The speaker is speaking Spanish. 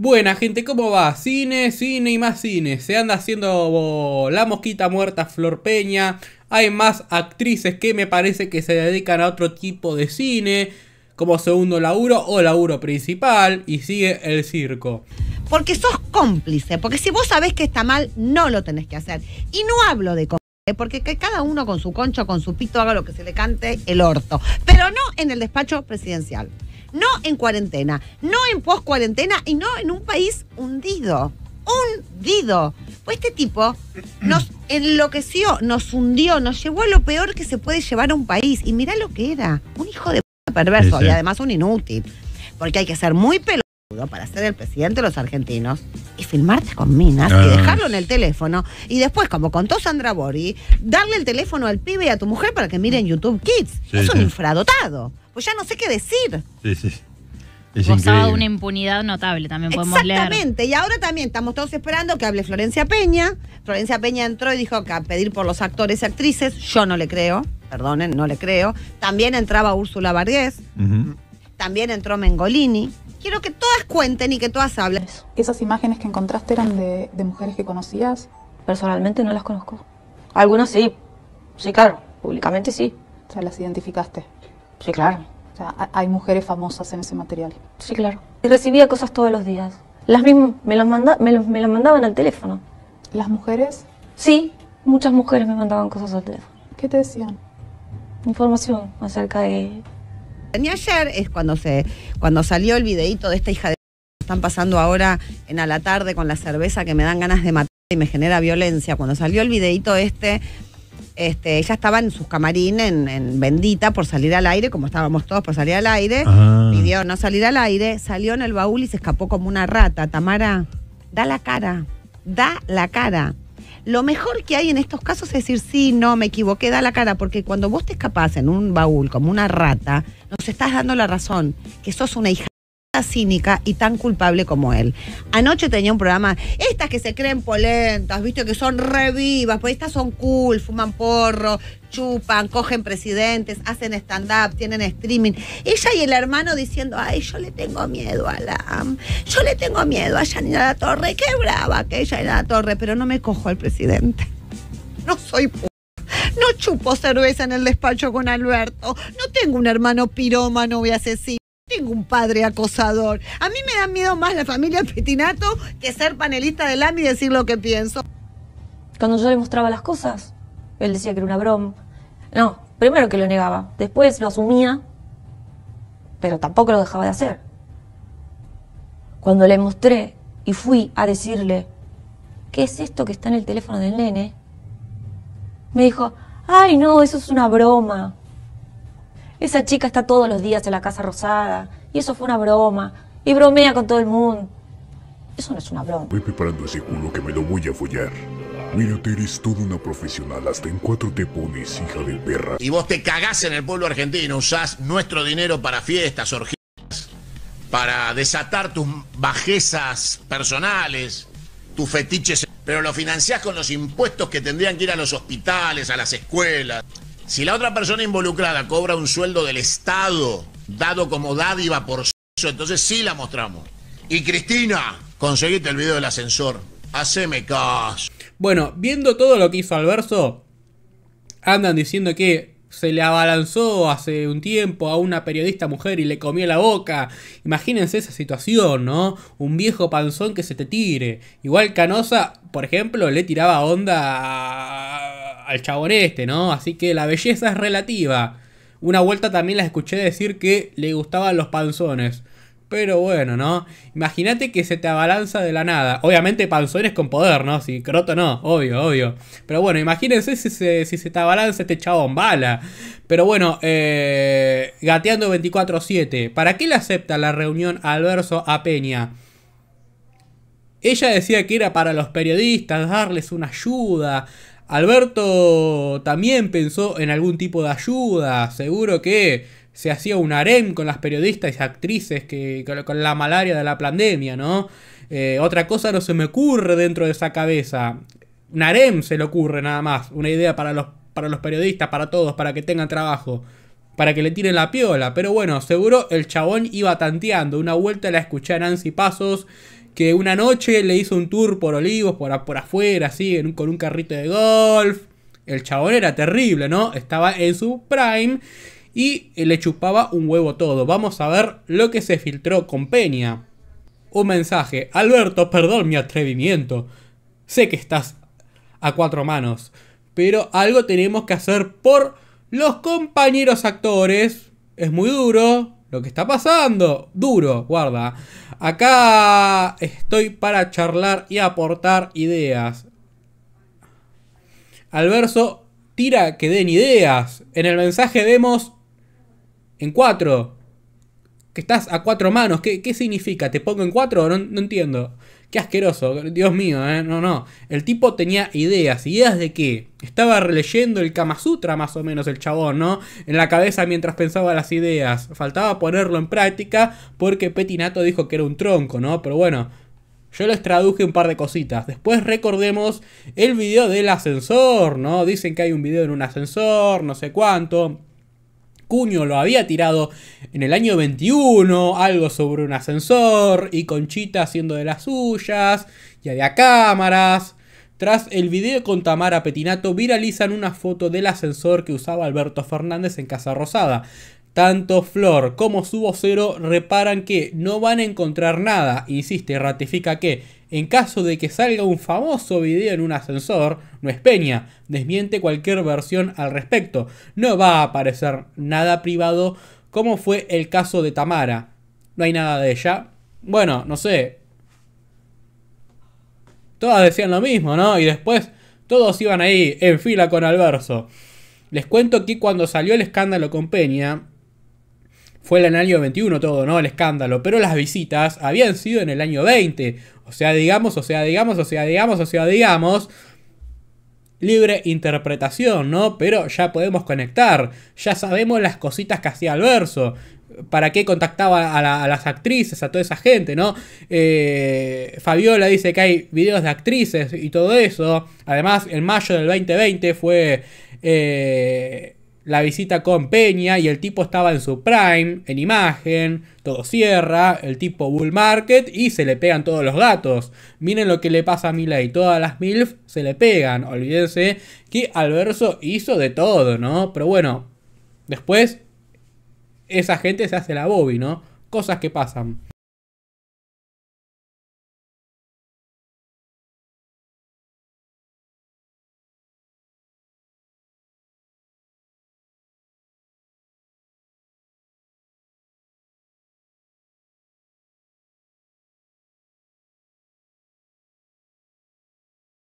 Buena gente, ¿cómo va? Cine, cine y más cine. Se anda haciendo La Mosquita Muerta Flor Peña. Hay más actrices que me parece que se dedican a otro tipo de cine, como segundo laburo o laburo principal, y sigue el circo. Porque sos cómplice, porque si vos sabés que está mal, no lo tenés que hacer. Y no hablo de cómplice, porque cada uno con su concho, con su pito, haga lo que se le cante el orto. Pero no en el despacho presidencial no en cuarentena, no en cuarentena y no en un país hundido. Hundido. Pues este tipo nos enloqueció, nos hundió, nos llevó a lo peor que se puede llevar a un país. Y mirá lo que era, un hijo de perverso y además un inútil. Porque hay que ser muy peludo para ser el presidente de los argentinos y filmarte con minas y ah. dejarlo en el teléfono. Y después, como contó Sandra Bori, darle el teléfono al pibe y a tu mujer para que miren mm. YouTube Kids. es un infradotado pues ya no sé qué decir. Sí, sí. Es una impunidad notable, también podemos leer. Exactamente, y ahora también estamos todos esperando que hable Florencia Peña. Florencia Peña entró y dijo que a pedir por los actores y actrices, yo no le creo, perdonen, no le creo. También entraba Úrsula Vargés, también entró Mengolini. Quiero que todas cuenten y que todas hablen. ¿Esas imágenes que encontraste eran de mujeres que conocías? Personalmente no las conozco. Algunas sí, sí, claro, públicamente sí. O sea, las identificaste. Sí, claro. hay mujeres famosas en ese material. Sí, claro. Y recibía cosas todos los días. Las mismas, me las, me, mandaban al teléfono. ¿Las mujeres? Sí, muchas mujeres me mandaban cosas al teléfono. ¿Qué te decían? Información acerca de... Ni ayer es cuando, se, cuando salió el videíto de esta hija de... Están pasando ahora en a la tarde con la cerveza que me dan ganas de matar y me genera violencia. Cuando salió el videíto este este, ella estaba en sus camarines, en, bendita, por salir al aire, como estábamos todos por salir al aire. Ah. Pidió no salir al aire, salió en el baúl y se escapó como una rata. Tamara, da la cara, da la cara. Lo mejor que hay en estos casos es decir, sí, no, me equivoqué, da la cara, porque cuando vos te escapás en un baúl como una rata, nos estás dando la razón, que sos una hija cínica y tan culpable como él. Anoche tenía un programa, estas que se creen polentas, viste que son revivas, pues estas son cool, fuman porro, chupan, cogen presidentes, hacen stand-up, tienen streaming. Ella y el hermano diciendo, ay, yo le tengo miedo a la... Yo le tengo miedo a Yanina La Torre, qué brava que ella La Torre, pero no me cojo al presidente. No soy no chupo cerveza en el despacho con Alberto. No tengo un hermano pirómano y asesino tengo un padre acosador. A mí me da miedo más la familia Petinato que ser panelista del AMI y decir lo que pienso. Cuando yo le mostraba las cosas, él decía que era una broma. No, primero que lo negaba, después lo asumía, pero tampoco lo dejaba de hacer. Cuando le mostré y fui a decirle, ¿qué es esto que está en el teléfono del nene? Me dijo, ay no, eso es una broma esa chica está todos los días en la Casa Rosada, y eso fue una broma, y bromea con todo el mundo. Eso no es una broma. Voy preparando ese culo que me lo voy a follar. Mírate, eres toda una profesional, hasta en cuatro te pones, hija de perra. Y vos te cagás en el pueblo argentino, usás nuestro dinero para fiestas, orgías, para desatar tus bajezas personales, tus fetiches, pero lo financiás con los impuestos que tendrían que ir a los hospitales, a las escuelas. Si la otra persona involucrada cobra un sueldo del Estado, dado como dádiva por eso, entonces sí la mostramos. Y Cristina, conseguiste el video del ascensor. Haceme caso. Bueno, viendo todo lo que hizo Alberto, andan diciendo que se le abalanzó hace un tiempo a una periodista mujer y le comió la boca. Imagínense esa situación, ¿no? Un viejo panzón que se te tire. Igual Canosa, por ejemplo, le tiraba onda a al chabón este, ¿no? Así que la belleza es relativa. Una vuelta también la escuché decir que le gustaban los panzones. Pero bueno, ¿no? Imagínate que se te abalanza de la nada. Obviamente panzones con poder, ¿no? Si croto no, obvio, obvio. Pero bueno, imagínense si se, te abalanza este chabón, bala. Pero bueno, eh, gateando 24-7. ¿Para qué le acepta la reunión al verso a Peña? Ella decía que era para los periodistas, darles una ayuda, Alberto también pensó en algún tipo de ayuda, seguro que se hacía un harem con las periodistas y actrices que, con la malaria de la pandemia, ¿no? Eh, otra cosa no se me ocurre dentro de esa cabeza. Un harem se le ocurre nada más, una idea para los, para los periodistas, para todos, para que tengan trabajo, para que le tiren la piola. Pero bueno, seguro el chabón iba tanteando. Una vuelta la escuché a Nancy Pasos que una noche le hizo un tour por Olivos, por, por afuera, así, con un carrito de golf. El chabón era terrible, ¿no? Estaba en su prime y eh, le chupaba un huevo todo. Vamos a ver lo que se filtró con Peña. Un mensaje. Alberto, perdón mi atrevimiento. Sé que estás a cuatro manos. Pero algo tenemos que hacer por los compañeros actores. Es muy duro, lo que está pasando. Duro, guarda. Acá estoy para charlar y aportar ideas. Al verso, tira que den ideas. En el mensaje vemos en cuatro. Que estás a cuatro manos. ¿Qué, significa? ¿Te pongo en cuatro? No, no entiendo. Qué asqueroso, Dios mío, ¿eh? no, no. El tipo tenía ideas, ideas de qué. Estaba releyendo el Kama Sutra más o menos el chabón, ¿no? En la cabeza mientras pensaba las ideas. Faltaba ponerlo en práctica porque Petinato dijo que era un tronco, ¿no? Pero bueno, yo les traduje un par de cositas. Después recordemos el video del ascensor, ¿no? Dicen que hay un video en un ascensor, no sé cuánto. Cuño lo había tirado en el año 21, algo sobre un ascensor, y Conchita haciendo de las suyas, y había cámaras. Tras el video con Tamara Petinato, viralizan una foto del ascensor que usaba Alberto Fernández en Casa Rosada. Tanto Flor como su vocero reparan que no van a encontrar nada, insiste, ratifica que en caso de que salga un famoso video en un ascensor, no es Peña, desmiente cualquier versión al respecto, no va a aparecer nada privado como fue el caso de Tamara. No hay nada de ella. Bueno, no sé. Todas decían lo mismo, ¿no? Y después todos iban ahí en fila con Alverso. Les cuento que cuando salió el escándalo con Peña, fue el año 21 todo, ¿no? El escándalo. Pero las visitas habían sido en el año 20. O sea, digamos, o sea, digamos, o sea, digamos, o sea, digamos. Libre interpretación, ¿no? Pero ya podemos conectar. Ya sabemos las cositas que hacía Alverso para qué contactaba a, las actrices, a toda esa gente, ¿no? Eh, Fabiola dice que hay videos de actrices y todo eso. Además, en mayo del 2020 fue eh, la visita con Peña y el tipo estaba en su prime, en imagen, todo cierra, el tipo bull market y se le pegan todos los gatos. Miren lo que le pasa a Mila y todas las MILF se le pegan, olvídense que Alverso hizo de todo, ¿no? Pero bueno, después esa gente se hace la Bobby, ¿no? Cosas que pasan.